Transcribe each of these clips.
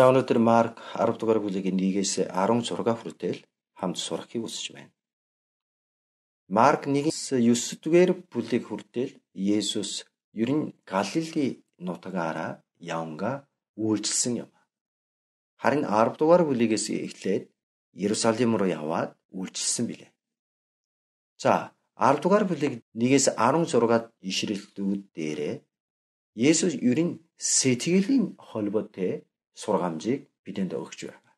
За өнөөдөр Марк 10 дугаар бүлгийн 1-ээс 16 хүртэл хамт сурахыг хүсэж байна. Марк 1-с 9 дугаар бүлэг хүртэл Есүс ер нь Галили нутагаараа явнга үйлчилсэн юм. Харин 10 дугаар бүлгээс эхлээд Иерусалим руу яваад үйлчилсэн билээ. За 10 дугаар бүлэг 1-ээс 16-ад ишрэлтүүд дээрээ Есүс ер нь сэтгэлийн холбоотой сургаамжийг бидэнд өгч байна.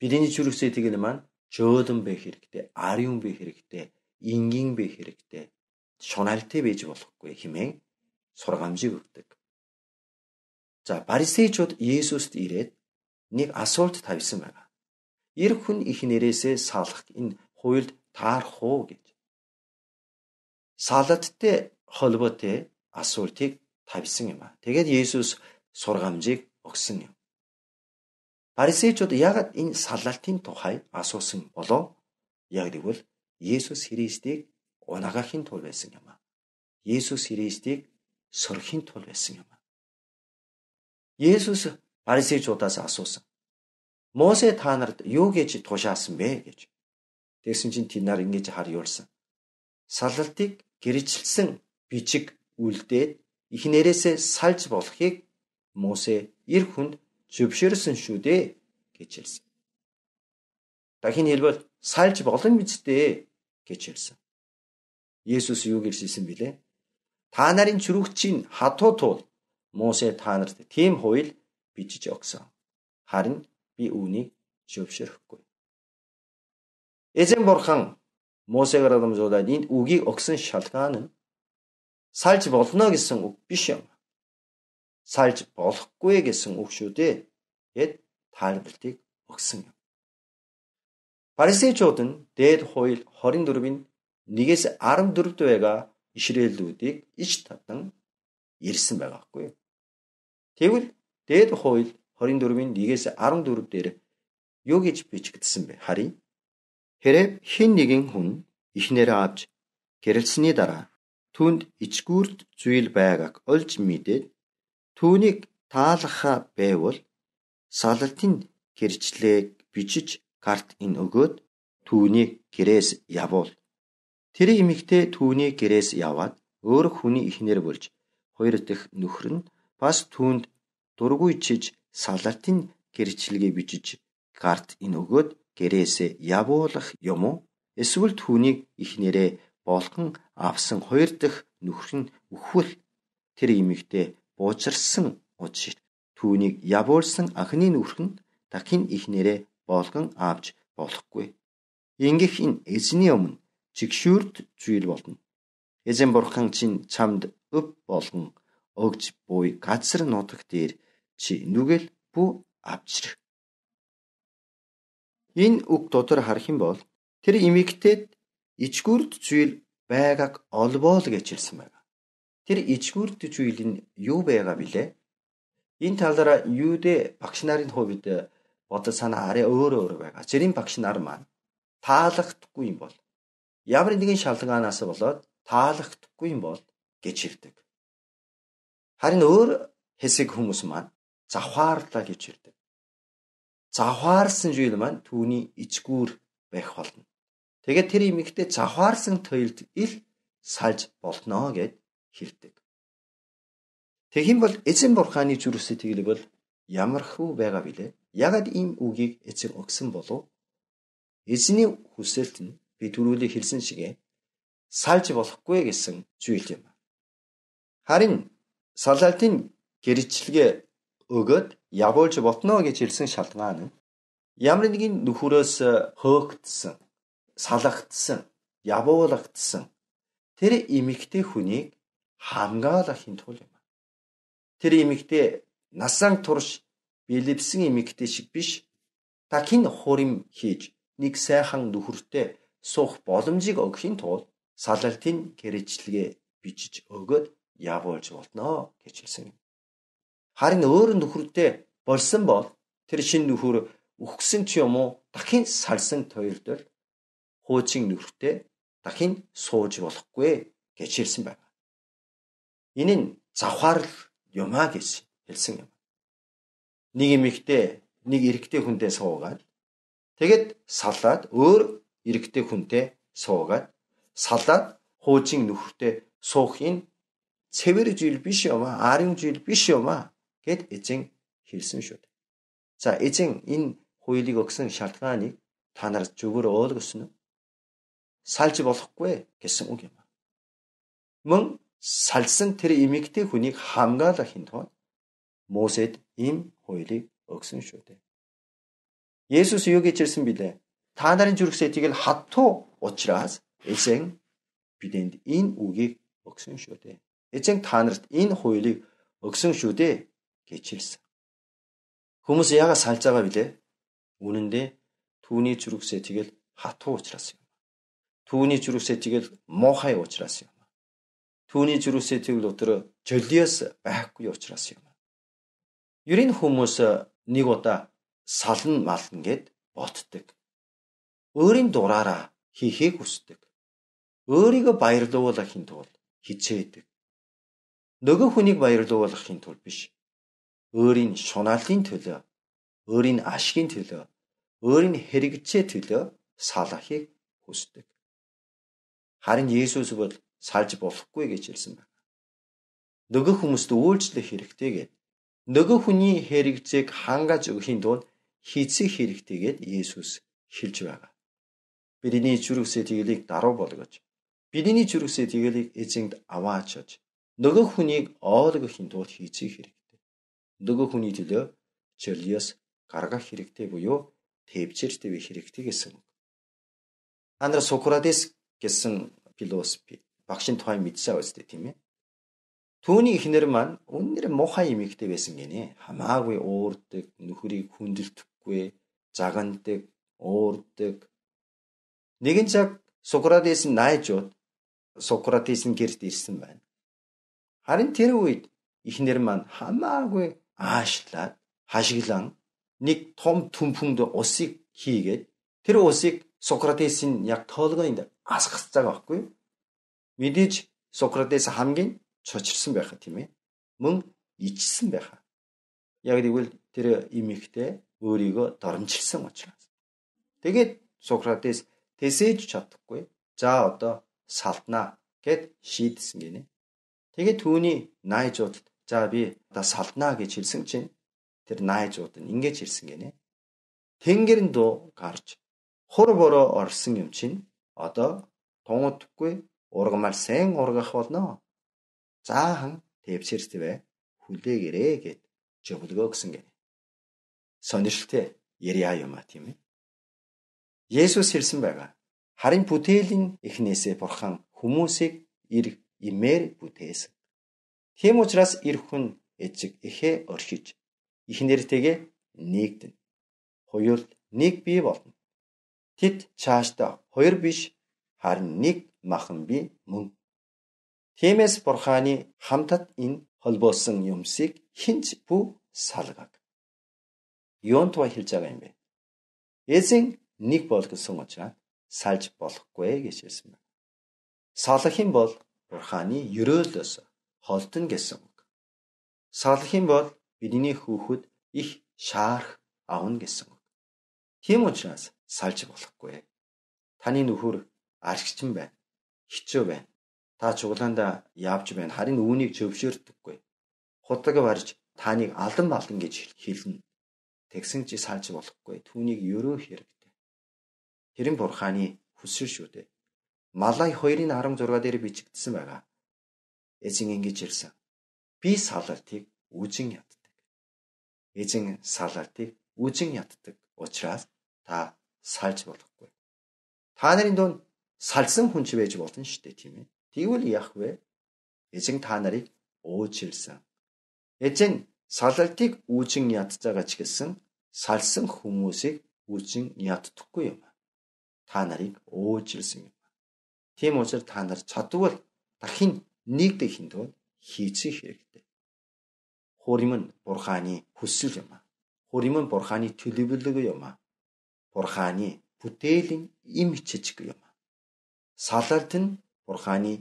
Бидний чүрхсэд гэн маань жөөлөн бэ хэрэгтэй, ариун бэ хэрэгтэй, энгийн бэ хэрэгтэй, шуналтай байж болохгүй хэмээн сургаамжийг өгдөг. За парисеучуд Есүст ирээд нэг асуулт тавьсан байна. Ир хүн их нэрээсээ салах энэ хуйлд таарах уу гэж. Саладтай холбоотой асуултыг тавьсан юм аа. Тэгээд Есүс сургамжийг өгсөн юм. Фарисеучуд яагаад энэ салаалтын тухай асуусан болов? Яг тэгвэл Есүс Христийг унагаахын тул байсан юм аа. Есүс Христийг сорхийн тул байсан юм аа. Есүс фарисеучудаас асуусан. Мосе та нарт юу гэж тушаасан бэ гэж. Тэгсэн чинь тэд нар ингэж харьяулсан. Салалтыг гэрчлсэн бичиг үлдээд эхнэрээсээ салж болохыг Мосе эр хүнд зөвшөөрсөн шүү дээ гэж хэлсэн. Дахин хэлбэл сайлж болно биз дээ гэж хэлсэн. Есүс юу гэлсэн бilé? Та нарын чүрэгчийн хатуу туул Мосе та нарт тийм хууль бичиж өгсөн. Харин би үүнийг зөвшөөрөхгүй. Эзэн бурхан Мосегаар дамжуулаад энд үгийг өгсөн шалтгаан нь салж болно гэсэн үг биш юм салж болохгүй гэсэн үг шүү дээ гэд тайлбартыг өгсөн юм. Фарисеучуд нь дээд хууль 24-ийн 1-ээс 14 дуйга Ишрээлүүдийг ич татан ирсэн байгаахгүй. Тэгвэл дээд хууль 24-ийн 1-ээс 14 дээр юу гэж бичигдсэн бэ? Харъя. Хэрэг хин нэгэн хүн ихнэрээ авч гэрэлсний дараа түнд ичгүүрт зүйл байгааг олж мэдээд Түүнийг таалгахаа байвал салалтын гэрчлэгийг бичиж карт ин өгөөд түүнийг гэрээс явуул. Тэр эмэгтэй түүний гэрээс яваад өөр хүний ихнэр болж хоёр дахь нөхөр нь бас түүнд дургүйчиж салалтын гэрчлэгийг бичиж карт ин өгөөд гэрээсээ явуулах юм уу? Эсвэл түүнийг ихнэрээ болгон авсан хоёр дахь нөхөр нь өхвөл тэр эмэгтэй буучирсан уд шит түүнийг явуулсан анхны нүрхэнд дахин ихнэрээ болгон авч болохгүй. Ингэх энэ эзний өмнө жигшүүрд зүйл болно. Эзэн бурхан чинь чамд өв болгон өгж буй газар нутаг дээр чи нүгэл бүү авчрах. Энэ үг дотор харах юм бол тэр эмэгтэйд ичгүрд зүйл байгааг олбоол гэж хэлсэн байна. Тэр ижмүр гэж үйл нь юу байгаа билээ? Энэ талаараа юудэ багш нарын хувьд э, бодол санаа арай өөр өөр байгаа. Жирийн багш нар маань таалагдахгүй юм бол ямар нэгэн шалтгаанаас болоод таалагдахгүй юм бол гэж ирдэг. Харин өөр хэсэг хүмүүс маань завхаарлаа гэж ирдэг. Завхаарсан зүйл маань түүний ичгүүр байх болно. Тэгээд тэр эмэгтэй завхаарсан тойлд ил салж болноо гэд хэрдэг. Тэгэх юм бол эзэн бурханы зүрхсэ тэглэг бол ямар хүү байгаа билээ? Ягаад ийм үгийг эзэн өгсөн болов? Эзний хүсэлт нь би түрүүлээ хэлсэн шигэ салж болохгүй гэсэн зүйл юм. Харин салалтын гэрчлэгээ өгөөд явуулж ботно гэж хэлсэн шалтгаан нь ямар нэгэн нөхөрөөс хөөгдсөн, салагдсан, явуулагдсан тэр эмэгтэй хүнийг хамгаалахын тулд юм. Тэр эмэгтэй насан турш бэлэвсэн эмэгтэй шиг биш. Та хин хурим хийж нэг сайхан нөхөртэй суух боломжийг өгөхийн тулд салалтын гэрчлэгээ бичиж өгөөд явуулж болтноо гэж хэлсэн юм. Харин өөр нөхөртэй болсон бол тэр шинэ нөхөр өгсөн ч юм уу дахин салсан тойрдол хуучин нөхөртэй дахин сууж болохгүй гэж хэлсэн байна. Энэ нь завхаарл юм а гэж хэлсэн юм. Нэг эмэгтэй нэг эрэгтэй хүнтэй суугаад тэгэд салаад өөр эрэгтэй хүнтэй суугаад салаад хуужийн нүхтэй суух энэ цэвэр жил биш юм а, арын жил биш юм а гэд эзэн хэлсэн шүү дээ. За эзэн энэ хуулийг өгсөн шалтгааныг та нар зүгээр ойлгосноо салж болохгүй гэсэн үг юм. Мөн салсан тэр эмэгтэй хүнийг хамгаалахын тулд Мосед ийм хуйлыг өгсөн шүү дээ. Есүс юу гэж ирсэн билээ? Та нарын зүрхсээ тэгэл хатуу учраас эзэн бидэнд энэ үгийг өгсөн шүү дээ. Эзэн та нарт энэ хуйлыг өгсөн шүү дээ гэж хэлсэн. Хүмүүс яагаад салж байгаа билээ? Үнэн дээр түүний зүрхсээ тэгэл хатуу учраас юм. Түүний зүрхсээ тэгэл муухай учраас юм. Түүний жирүүсээ тэгвэл өдрө жолиос байхгүй учраас юм. Ер нь хүмүүс нэг удаа сална мална гэд ботдөг. Өөрийн дураараа хийхийг хүсдэг. Өөрийгөө баярлуулахын тулд хичээдэг. Нөгөө хүнийг баярлуулахын тулд биш. Өөрийн шунаалын төлөө, өөрийн ашигын төлөө, өөрийн хэрэгцээ төлөө салахыг хүсдэг. Харин Есүс бол салж болохгүй гэж хэлсэн байна. Нөгөө хүмүүст үйлчлэх хэрэгтэй гэд. Нөгөө хүний хэрэгцээг хангаж өгөхийн тулд хийцэх хэрэгтэй гэд Есүс хэлж байгаа. Бидний зүрхсээ тэгэлийг даруй болгож, бидний зүрхсээ тэгэлийг эзэнд аваачж, нөгөө хүнийг ойлгохийн тулд хийцэх хэрэгтэй. Нөгөө хүний төлөө чөлөөс гаргах хэрэгтэй буюу төвчж төв хэрэгтэй гэсэн. Та нар Сократес гэсэн философи багшийн тухай мэдсэн үстэй тийм ээ. Төвний ихнэр маань үнээр муухай эмэгтэй байсан гинэ. Хамаагүй уурдаг, нүхрийг хүндэлдэхгүй, загандаг, уурдаг. Нэгэн цаг Сократес найжууд Сократес гэрт ирсэн байна. Харин тэр үед ихнэр маань хамаагүй аашлаад хашиглан нэг том түнфүнд усыг хийгээд тэр усыг Сократесийн яг тоолгойнд асгах цаг байхгүй Мэдээж Сократес хамгийн цочирсан байха тийм ээ. Мөн ичсэн байха. Яг тэгвэл тэр эмэгтэй өөрийгөө дормжилсан учраас. Тэгээд Сократес тэсэж чадахгүй. За одоо салднаа гэд шийдсэн гинэ. Тэгээд түүний найзууд за би одоо салднаа гэж хэлсэн чинь тэр найзууд нь ингэж хэлсэн гинэ. Тэнгэрэн дуу гарч хур бороо орсон юм чинь одоо тунадгүй ургамаар сайн ургах болно. Заахан төвсэрсдэвэ хүлээгэрээ гэд зөвлөгөө гсэн гэнэ. Сонирхолтой яриа юм а тийм ээ. Есүс хэлсэн байгаа. Харин бүтээлийн эхнээсээ бурхан хүмүүсийг ирг имээр бүтээсэн. Тийм учраас ир хүн эцэг эхээ орхиж их нэртэйгээ нэгдэн. Хоёул нэг бий болно. Тэд чааштай хоёр биш харин нэг махан би мөн. Тиймээс бурханы хамтад энэ холбоосон юмсыг хинч бүү салгаг. Йонтва хэлж байгаа юм бэ. Эзэн нэг бол гэсэн учраас салж болохгүй гэж хэлсэн байна. Салах юм бол бурханы ерөөлөөс холдно гэсэн үг. Салах юм бол бидний хүүхэд их шаарх авна гэсэн үг. Тийм учраас салж болохгүй. Таны нөхөр арччин байна хичүү байна. Та чуглаанда явж байна. Харин үүнийг зөвшөөрдөггүй. Худаг барьж таныг алдан балдан гэж хэлнэ. Тэгсэн чи сааж болохгүй. Түүнийг өрөө хэрэгтэй. Тэрэн бурханы хүсэл шүү дээ. Малай 2-ын 16 дээр бичигдсэн байгаа. Эзэн ингэж ирсэн. Би салартыг үжин яддаг. Эзэн салартыг үжин яддаг. Учираас та салж болохгүй. Та нарын дунд салсан хүн ч байж болно шүү дээ тийм ээ. Тэгвэл яах вэ? Эзэн та нарыг уужилсан. Эзэн салалтыг үүжин ядцаагаа ч гэсэн салсан хүмүүсийг үүжин яддахгүй юм. Та нарыг уужилсан юм. Тийм учраас та нар чадвал дахин нэг дэхин төл хийчих хэрэгтэй. Хурим нь бурханы хүсэл юм. Хурим нь бурханы төлөвлөгөө юм. Бурханы бүтээлийн им хичээх юм саларт нь бурханы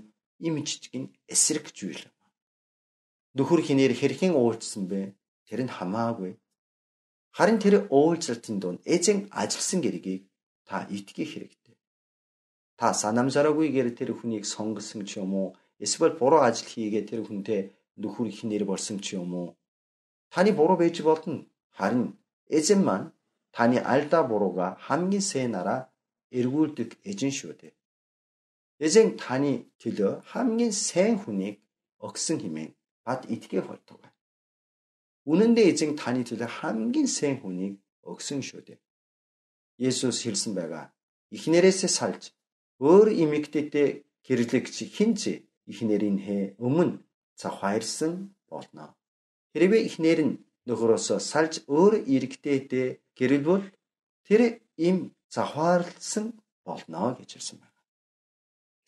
имижтг нь эсрэг зүйл. Нөхөр хинээр хэрхэн уулзсан бэ? Тэр нь хамаагүй. Харин тэр уулзалтын дунд эзэн ажилласан гэргийг та итгэх хэрэгтэй. Та санамсараагүйгээр тэр хүнийг сонгосон ч юм уу? Эсвэл буруу ажил хийгээ тэр хүнтэй нөхөр хинээр болсон ч юм уу? Таны буруу байж болно. Харин эзэн маань таны альдаа бурууга хамгийн сэнараа эргүүлдэг эзэн шүү дээ эзэн таны төлөө хамгийн сайн хүнийг өгсөн хэмээн бат итгэе болдог байна. Үнэн дээр эзэн таны төлөө хамгийн сайн хүнийг өгсөн шүү дээ. Есүс хэлсэн байгаа. Эхнэрээсээ салж өөр эмэгтэйтэй гэрлэгч хинч эхнэрийн өмнө цахаарсан болно. Хэрвээ эхнэр нь нөхрөөсөө салж өөр иргэдэтэй гэрэл бол тэр им захаарлсан болно гэж хэлсэн байна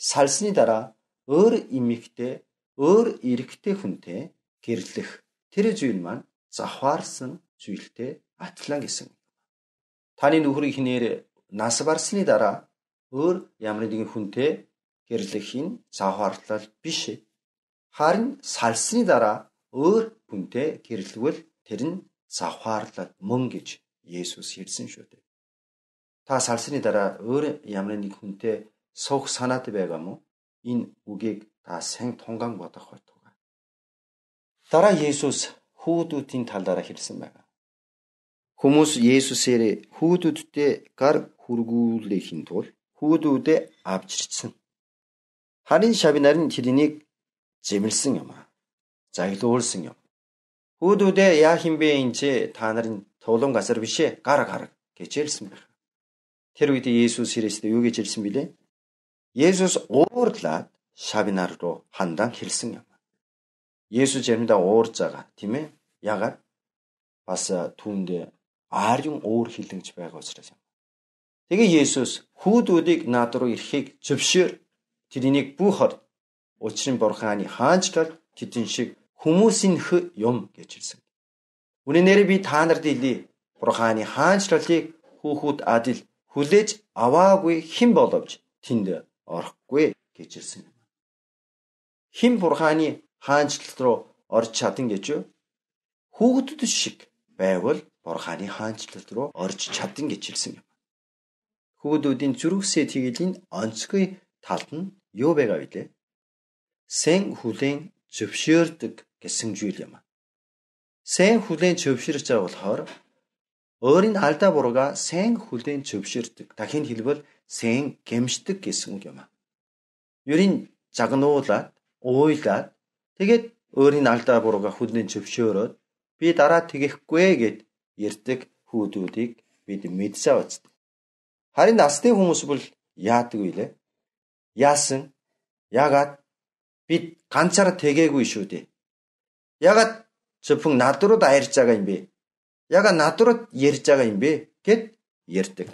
салсны дараа өөр эмэгтэй, өөр эрэгтэй хүнтэй гэрлэх тэр зүйл маань завхаарсан зүйлтэй атлан гэсэн. Таны нөхөр ихнэр нас барсны дараа өөр ямар нэгэн хүнтэй гэрлэх нь завхаарлал биш. Харин салсны дараа өөр хүнтэй гэрлэгвэл тэр нь завхаарлал мөн гэж Есүс хэлсэн шүү дээ. Та салсны дараа өөр ямар нэг хүнтэй сох санаад байгаа мó энэ үгийг та сэн тунгаан бодох байтугай. Дараа Есүс хүүдүүдийн талаараа хэлсэн байна. Хүмүүс Есүсээр хүүдүүдтэй гар хүргүүлэхийн тулд хүүдүүдэд авчирчсан. Харин шавнаар нь тэрнийг зэмлсэн юм аа. Загилуулсан юм. Хүүдүүдээ яа хинбэ энэ ч та нарын тулун гасар биш ээ. Гар гар гэжэлсэн байна. Тэр үед Есүс Христос юу гэж хэлсэн бilé? 예수스 오르라 샤비나르로 한당 힐승 양. 예수 제미다 오르자가 팀에 야가 바사 투운데 아룡 오르 힐등지 байгаа учраас юм. Тэгээ Есүс хүүдүүдийг наад руу ирэхийг зөвшөөр тэр энийг бүх хор учрын бурханы хаанч тал тэдэн шиг хүмүүсийнх юм гэж хэлсэн. Үнэнээр би та нарт хэлий бурханы хаанчлалыг хүүхүүд адил хүлээж аваагүй хэн боловч тэнд орохгүй гэжэлсэн юм. Хим бурханы хаанчлалт руу орж чадан гэж хүүхдүүд шиг байвал бурханы хаанчлалт руу орж чадан гэж хэлсэн юм. Хүүхдүүдийн зүрхсээ тэгээл энэ онцгой талд нь юу байгаа вэ? Сэн хүлэн зөвшөөрдөг гэсэн зүйл юм. Сэн хүлэн зөвшөөрч байгаа болохоор өөрийн алдаа буруугаа сайн хүлээн зөвшөөрдөг. Дахин хэлбэл сэн гэмшдэг гэсэн үг юм аа. Ер нь загнуулаад, уйлаад тэгээд өөрийн алдаа буруугаа хүнэн зөвшөөрөөд би дараа тэгэхгүй гэд ярьдаг хүүдүүдийг бид мэдсэн үзт. Харин насны хүмүүс бол яадаг вүлээ? Яасан? Ягаад бид ганцаар тэгээгүй шүү дээ. Ягаад зөвхөн над руу даяарж байгаа юм бэ? Ягаад над руу ярьж байгаа юм бэ гэд ярьдаг.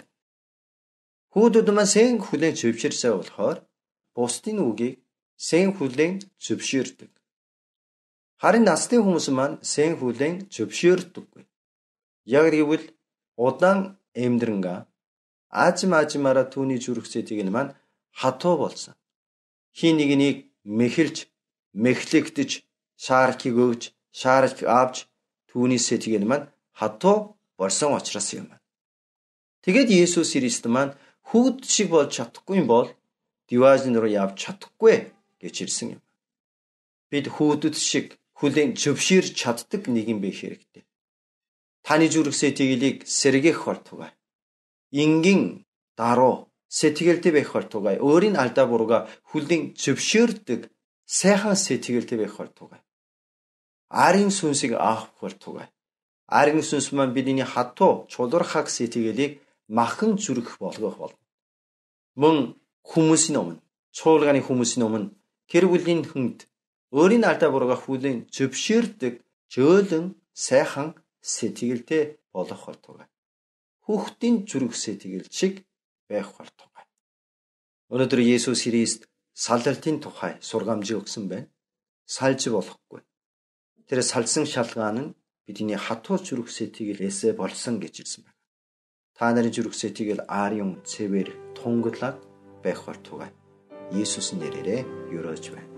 Хүүдүүд маань сэн хүлэн зөвшөөрсөн болохоор бусдын үгийг сэн хүлэн зөвшөөрдөг. Харин насны хүмүүс маань сэн хүлэн зөвшөөрдөггүй. Яг гэвэл удаан эмдрэнга аажим аажимаараа түүний зүрхсэтийг нь маань хатуу болсон. Хий нэгнийг мэхэлж, мэхлэгдэж, шаархийг өвж, шаарх авч түүний сэтийг нь маань хатуу болсон учраас юм. Тэгээд Есүс Христ маань Хүүд шиг болж чадахгүй юм бол Division руу явж чадахгүй гэж ирсэн юм. Бид хүүдүүд шиг хүлэн зөвшөөрч чаддаг нэгэн байх хэрэгтэй. Таны зүрхсээ тэглийг сэргийх хор тугай. Ингийн даруу сэтгэлтэй байх хор тугай. Өөрийн алдаа бурууга хүлэн зөвшөөрдөг сайхан сэтгэлтэй байх хор тугай. Арын сүнсийг авах хор тугай. Арын сүнс маань бидний хатуу чулуурхаг сэтгэлийг махан зүрх болгох болно мөн хүмүүсийн өмнө чуулганы хүмүүсийн өмнө гэр бүлийн хүнд өөрийн алдаа буруугаа хүлээн зөвшөөрдөг зөөлөн сайхан сэтгэлтэй болох болтугай. Хүүхдийн зүрх сэтгэл шиг байх болтугай. Өнөөдөр Есүс Христ салалтын тухай сургамжийг өгсөн байна. Салж болохгүй. Тэр салсан шалгаан нь бидний хатуу зүрх сэтгэлээсээ болсон гэж хэлсэн байна. Та нарын зүрх сэтгэл аарын цэвэр тунгаглаад байх болтугай. Есүс нэрээрээ юрооч байна.